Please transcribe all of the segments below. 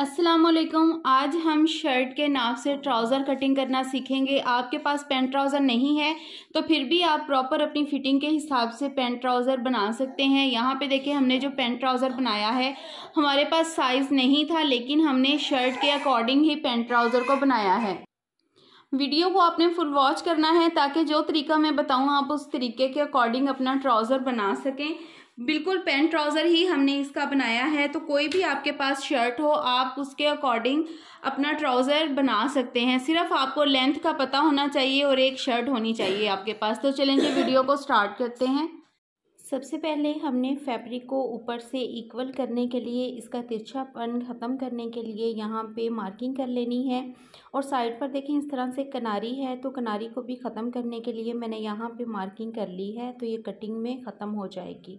असलम आज हम शर्ट के नाप से ट्राउज़र कटिंग करना सीखेंगे आपके पास पेंट ट्राउज़र नहीं है तो फिर भी आप प्रॉपर अपनी फिटिंग के हिसाब से पेंट ट्राउज़र बना सकते हैं यहाँ पे देखिए हमने जो पेंट ट्राउज़र बनाया है हमारे पास साइज़ नहीं था लेकिन हमने शर्ट के अकॉर्डिंग ही पेंट ट्राउज़र को बनाया है वीडियो को आपने फुल वॉच करना है ताकि जो तरीका मैं बताऊँ आप उस तरीके के अकॉर्डिंग अपना ट्राउज़र बना सकें बिल्कुल पेंट ट्राउज़र ही हमने इसका बनाया है तो कोई भी आपके पास शर्ट हो आप उसके अकॉर्डिंग अपना ट्राउज़र बना सकते हैं सिर्फ आपको लेंथ का पता होना चाहिए और एक शर्ट होनी चाहिए आपके पास तो चलेंगे वीडियो को स्टार्ट करते हैं सबसे पहले हमने फैब्रिक को ऊपर से इक्वल करने के लिए इसका तिरछापन ख़त्म करने के लिए यहाँ पे मार्किंग कर लेनी है और साइड पर देखें इस तरह से कनारी है तो कनारी को भी ख़त्म करने के लिए मैंने यहाँ पे मार्किंग कर ली है तो ये कटिंग में ख़त्म हो जाएगी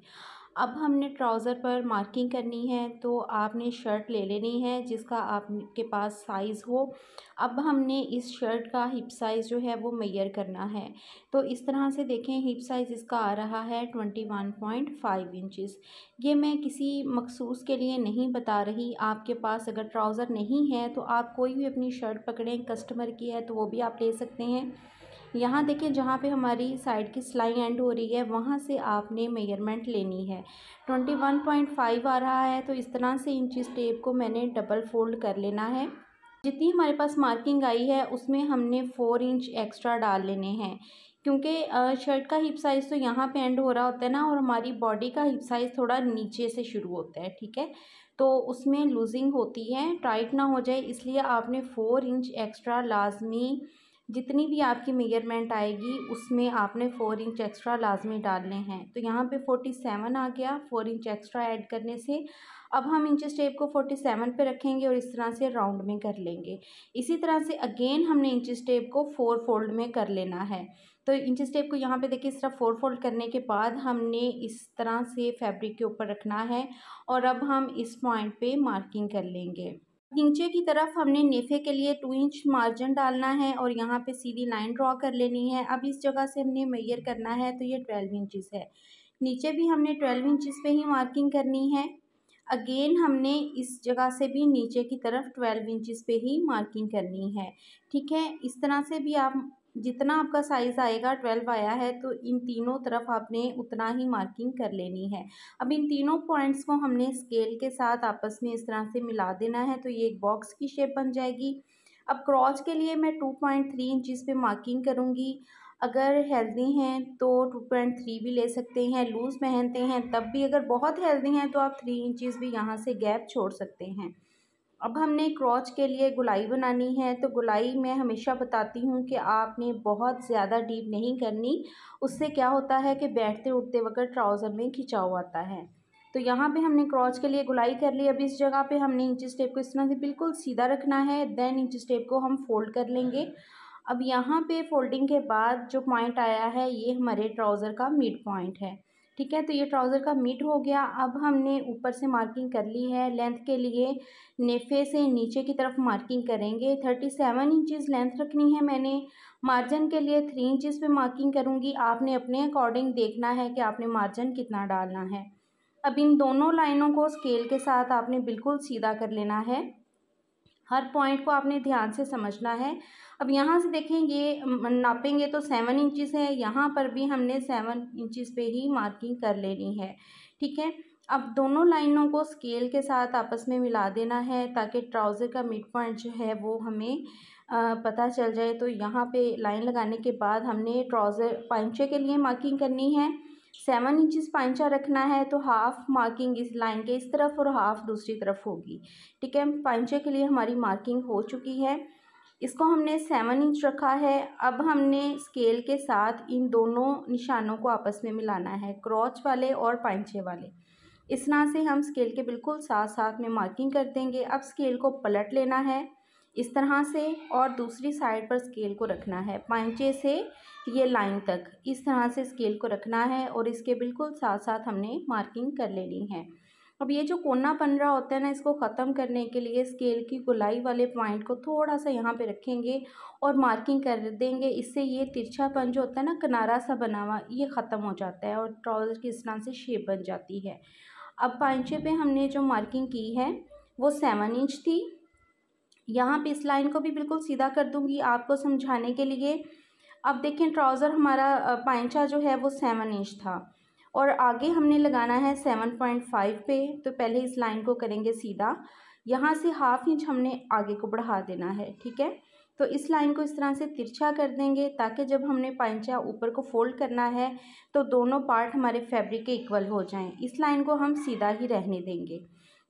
अब हमने ट्राउज़र पर मार्किंग करनी है तो आपने शर्ट ले लेनी है जिसका आपके पास साइज़ हो अब हमने इस शर्ट का हिप साइज़ जो है वो मैयर करना है तो इस तरह से देखें हिप साइज़ इसका आ रहा है twenty one point five inches ये मैं किसी मखसूस के लिए नहीं बता रही आपके पास अगर ट्राउज़र नहीं है तो आप कोई भी अपनी शर्ट पकड़ें कस्टमर की है तो वो भी आप ले सकते हैं यहाँ देखिए जहाँ पे हमारी साइड की सिलाई एंड हो रही है वहाँ से आपने मेजरमेंट लेनी है ट्वेंटी वन पॉइंट फाइव आ रहा है तो इस तरह से इंची टेप को मैंने डबल फोल्ड कर लेना है जितनी हमारे पास मार्किंग आई है उसमें हमने फ़ोर इंच एक्स्ट्रा डाल लेने हैं क्योंकि शर्ट का हिप साइज़ तो यहाँ पे एंड हो रहा होता है ना और हमारी बॉडी का हिप साइज़ थोड़ा नीचे से शुरू होता है ठीक है तो उसमें लूजिंग होती है टाइट ना हो जाए इसलिए आपने फ़ोर इंच एक्स्ट्रा लाजमी जितनी भी आपकी मेजरमेंट आएगी उसमें आपने फ़ोर इंच एक्स्ट्रा लाजमी डालने हैं तो यहाँ पे फोर्टी सेवन आ गया फ़ोर इंच एक्स्ट्रा ऐड करने से अब हम इंचेस टेप को फोर्टी सेवन पर रखेंगे और इस तरह से राउंड में कर लेंगे इसी तरह से अगेन हमने इंचेस टेप को फोर फोल्ड में कर लेना है तो इंचेस टेप को यहाँ पे देखिए इस तरह फोर फोल्ड करने के बाद हमने इस तरह से फैब्रिक के ऊपर रखना है और अब हम इस पॉइंट पे मार्किंग कर लेंगे नीचे की तरफ हमने नेफे के लिए टू इंच मार्जिन डालना है और यहाँ पे सीधी लाइन ड्रॉ कर लेनी है अब इस जगह से हमने मैयर करना है तो ये ट्वेल्व इंचज़ है नीचे भी हमने ट्वेल्व इंचज़ पे ही मार्किंग करनी है अगेन हमने इस जगह से भी नीचे की तरफ ट्वेल्व इंचज़ पे ही मार्किंग करनी है ठीक है इस तरह से भी आप जितना आपका साइज़ आएगा ट्वेल्व आया है तो इन तीनों तरफ आपने उतना ही मार्किंग कर लेनी है अब इन तीनों पॉइंट्स को हमने स्केल के साथ आपस में इस तरह से मिला देना है तो ये एक बॉक्स की शेप बन जाएगी अब क्रॉस के लिए मैं टू पॉइंट थ्री इंचज़ पे मार्किंग करूँगी अगर हेल्दी हैं तो टू पॉइंट थ्री भी ले सकते हैं लूज़ पहनते हैं तब भी अगर बहुत हेल्दी हैं तो आप थ्री इंचज़ भी यहाँ से गैप छोड़ सकते हैं अब हमने क्रॉच के लिए गुलाई बनानी है तो गुलाई मैं हमेशा बताती हूँ कि आपने बहुत ज़्यादा डीप नहीं करनी उससे क्या होता है कि बैठते उठते वक्त ट्राउज़र में खिंचाव आता है तो यहाँ पे हमने क्रॉच के लिए गुलाई कर ली अभी इस जगह पे हमने इंची स्टेप को इस तरह से बिल्कुल सीधा रखना है देन इंच स्टेप को हम फोल्ड कर लेंगे अब यहाँ पे फोल्डिंग के बाद जो पॉइंट आया है ये हमारे ट्राउज़र का मिड पॉइंट है ठीक है तो ये ट्राउज़र का मिड हो गया अब हमने ऊपर से मार्किंग कर ली है लेंथ के लिए नेफे से नीचे की तरफ मार्किंग करेंगे थर्टी सेवन इंचज़ लेंथ रखनी है मैंने मार्जिन के लिए थ्री इंचज़ पे मार्किंग करूँगी आपने अपने अकॉर्डिंग देखना है कि आपने मार्जिन कितना डालना है अब इन दोनों लाइनों को स्केल के साथ आपने बिल्कुल सीधा कर लेना है हर पॉइंट को आपने ध्यान से समझना है अब यहाँ से देखें ये नापेंगे तो सेवन इंचज़ है यहाँ पर भी हमने सेवन इंचज़ पे ही मार्किंग कर लेनी है ठीक है अब दोनों लाइनों को स्केल के साथ आपस में मिला देना है ताकि ट्राउज़र का मिड पॉइंट जो है वो हमें पता चल जाए तो यहाँ पे लाइन लगाने के बाद हमने ट्राउज़र पंचे के लिए मार्किंग करनी है सेवन इंचज पाइंचा रखना है तो हाफ मार्किंग इस लाइन के इस तरफ और हाफ दूसरी तरफ होगी ठीक है पाइंचे के लिए हमारी मार्किंग हो चुकी है इसको हमने सेवन इंच रखा है अब हमने स्केल के साथ इन दोनों निशानों को आपस में मिलाना है क्रॉच वाले और पाइंचे वाले इस तरह से हम स्केल के बिल्कुल साथ साथ में मार्किंग कर देंगे अब स्केल को पलट लेना है इस तरह से और दूसरी साइड पर स्केल को रखना है पैंचे से ये लाइन तक इस तरह से स्केल को रखना है और इसके बिल्कुल साथ साथ हमने मार्किंग कर लेनी है अब ये जो कोना बन रहा होता है ना इसको ख़त्म करने के लिए स्केल की गुलाई वाले पॉइंट को थोड़ा सा यहाँ पे रखेंगे और मार्किंग कर देंगे इससे ये तिरछापन जो होता है ना किनारा सा बना हुआ ये ख़त्म हो जाता है और ट्राउज़र की इस तरह से शेप बन जाती है अब पैंचे पे हमने जो मार्किंग की है वो सेवन इंच थी यहाँ पे इस लाइन को भी बिल्कुल सीधा कर दूंगी आपको समझाने के लिए अब देखें ट्राउज़र हमारा पाइंचा जो है वो सेवन इंच था और आगे हमने लगाना है सेवन पॉइंट फाइव पे तो पहले इस लाइन को करेंगे सीधा यहाँ से हाफ इंच हमने आगे को बढ़ा देना है ठीक है तो इस लाइन को इस तरह से तिरछा कर देंगे ताकि जब हमने पाइंचा ऊपर को फोल्ड करना है तो दोनों पार्ट हमारे फैब्रिक के इक्वल हो जाएं इस लाइन को हम सीधा ही रहने देंगे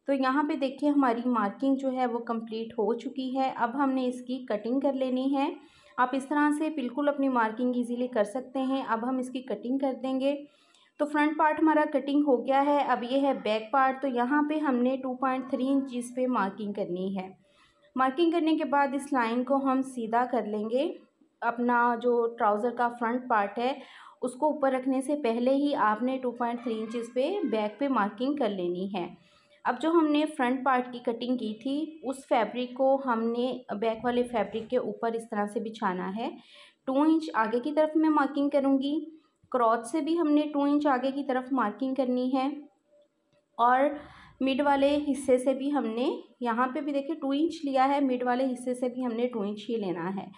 तो यहाँ पे देखिए हमारी मार्किंग जो है वो कंप्लीट हो चुकी है अब हमने इसकी कटिंग कर लेनी है आप इस तरह से बिल्कुल अपनी मार्किंग ईजीली कर सकते हैं अब हम इसकी कटिंग कर देंगे तो फ्रंट पार्ट हमारा कटिंग हो गया है अब ये है बैक पार्ट तो यहाँ पे हमने टू पॉइंट थ्री इंच पर मार्किंग करनी है मार्किंग करने के बाद इस लाइन को हम सीधा कर लेंगे अपना जो ट्राउज़र का फ्रंट पार्ट है उसको ऊपर रखने से पहले ही आपने टू पॉइंट थ्री पे बैक पे मार्किंग कर लेनी है अब जो हमने फ्रंट पार्ट की कटिंग की थी उस फैब्रिक को हमने बैक वाले फैब्रिक के ऊपर इस तरह से बिछाना है टू इंच आगे की तरफ मैं मार्किंग करूँगी क्रॉथ से भी हमने टू इंच आगे की तरफ मार्किंग करनी है और मिड वाले हिस्से से भी हमने यहाँ पे भी देखिए टू इंच लिया है मिड वाले हिस्से से भी हमने टू इंच ही लेना है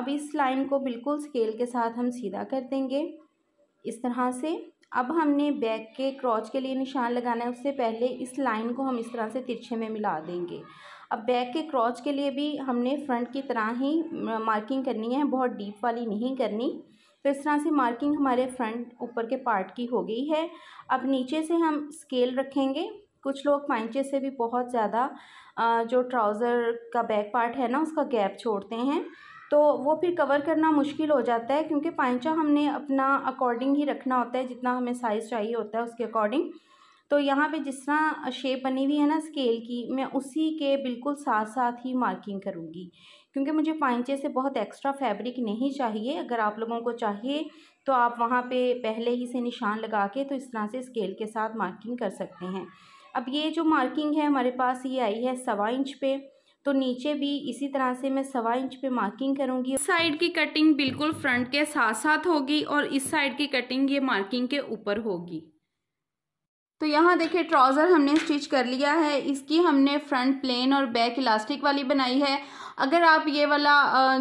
अब इस लाइन को बिल्कुल स्केल के साथ हम सीधा कर देंगे इस तरह से अब हमने बैक के क्रॉच के लिए निशान लगाना है उससे पहले इस लाइन को हम इस तरह से तिरछे में मिला देंगे अब बैक के क्रॉच के लिए भी हमने फ्रंट की तरह ही मार्किंग करनी है बहुत डीप वाली नहीं करनी तो इस तरह से मार्किंग हमारे फ्रंट ऊपर के पार्ट की हो गई है अब नीचे से हम स्केल रखेंगे कुछ लोग पैंचे से भी बहुत ज़्यादा जो ट्राउज़र का बैक पार्ट है ना उसका गैप छोड़ते हैं तो वो फिर कवर करना मुश्किल हो जाता है क्योंकि पाइचा हमने अपना अकॉर्डिंग ही रखना होता है जितना हमें साइज़ चाहिए होता है उसके अकॉर्डिंग तो यहाँ पे जिस तरह शेप बनी हुई है ना स्केल की मैं उसी के बिल्कुल साथ साथ ही मार्किंग करूँगी क्योंकि मुझे पाइचे से बहुत एक्स्ट्रा फैब्रिक नहीं चाहिए अगर आप लोगों को चाहिए तो आप वहाँ पे पहले ही से निशान लगा के तो इस तरह से स्केल के साथ मार्किंग कर सकते हैं अब ये जो मार्किंग है हमारे पास ये आई है सवा इंच पे तो नीचे भी इसी तरह से मैं सवा इंच पे मार्किंग करूँगी साइड की कटिंग बिल्कुल फ्रंट के साथ साथ होगी और इस साइड की कटिंग ये मार्किंग के ऊपर होगी तो यहाँ देखिए ट्राउज़र हमने स्टिच कर लिया है इसकी हमने फ्रंट प्लेन और बैक इलास्टिक वाली बनाई है अगर आप ये वाला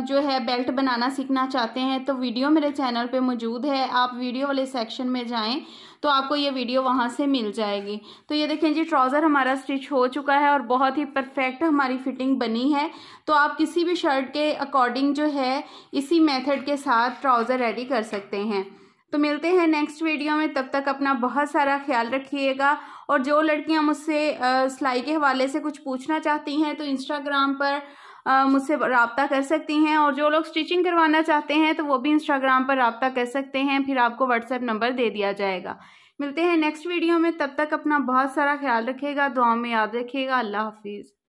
जो है बेल्ट बनाना सीखना चाहते हैं तो वीडियो मेरे चैनल पे मौजूद है आप वीडियो वाले सेक्शन में जाएं तो आपको ये वीडियो वहाँ से मिल जाएगी तो ये देखें जी ट्राउज़र हमारा स्टिच हो चुका है और बहुत ही परफेक्ट हमारी फिटिंग बनी है तो आप किसी भी शर्ट के अकॉर्डिंग जो है इसी मेथड के साथ ट्राउज़र रेडी कर सकते हैं तो मिलते हैं नेक्स्ट वीडियो में तब तक अपना बहुत सारा ख्याल रखिएगा और जो लड़कियां मुझसे सिलाई के हवाले से कुछ पूछना चाहती हैं तो इंस्टाग्राम पर मुझसे रबता कर सकती हैं और जो लोग स्टिचिंग करवाना चाहते हैं तो वो भी इंस्टाग्राम पर रबता कर सकते हैं फिर आपको व्हाट्सएप नंबर दे दिया जाएगा मिलते हैं नेक्स्ट वीडियो में तब तक अपना बहुत सारा ख्याल रखेगा दुआ में याद रखिएगा अल्लाह हाफिज़